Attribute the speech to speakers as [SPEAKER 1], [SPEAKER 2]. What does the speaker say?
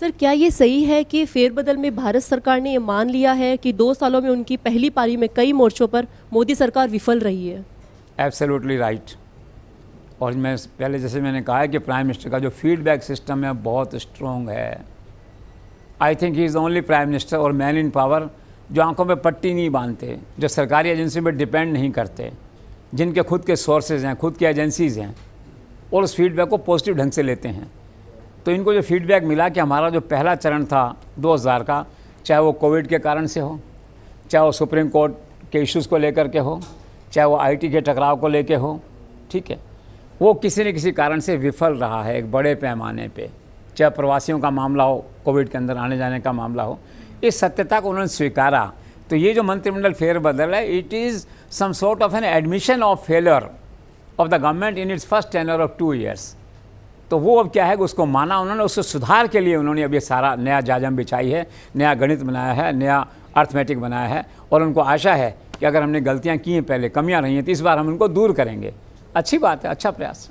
[SPEAKER 1] sir क्या ये सही है कि फेरबदल में भारत सरकार ने ये मान लिया है कि दो सालों में उनकी पहली पारी में कई मोर्चों पर मोदी सरकार विफल रही है
[SPEAKER 2] एब्सोल्युटली राइट और मैं पहले जैसे मैंने कहा है कि प्राइम मिनिस्टर का जो फीडबैक सिस्टम है बहुत स्ट्रॉन्ग है I think he is only prime minister और मैन इन पावर जो आंखों में पट्टी नहीं बांधते जो सरकारी एजेंसी पर डिपेंड नहीं करते जिनके खुद के सोर्सेज हैं खुद की एजेंसीज़ हैं और उस फीडबैक को पॉजिटिव ढंग से लेते हैं तो इनको जो फीडबैक मिला कि हमारा जो पहला चरण था 2000 का चाहे वो कोविड के कारण से हो चाहे वो सुप्रीम कोर्ट के इश्यूज़ को लेकर के हो चाहे वो आईटी के टकराव को लेकर हो ठीक है वो किसी न किसी कारण से विफल रहा है एक बड़े पैमाने पे चाहे प्रवासियों का मामला हो कोविड के अंदर आने जाने का मामला हो इस सत्यता को उन्होंने स्वीकारा तो ये जो मंत्रिमंडल फेरबदल है it is some sort of an admission of failure of the government in its first tenure of two years तो वो अब क्या है उसको माना उन्होंने उसको सुधार के लिए उन्होंने अभी सारा नया जाजम बिछाई है नया गणित बनाया है नया अर्थमेटिक बनाया है और उनको आशा है कि अगर हमने गलतियाँ की हैं पहले कमियाँ रही हैं तो इस बार हम उनको दूर करेंगे अच्छी बात है अच्छा प्रयास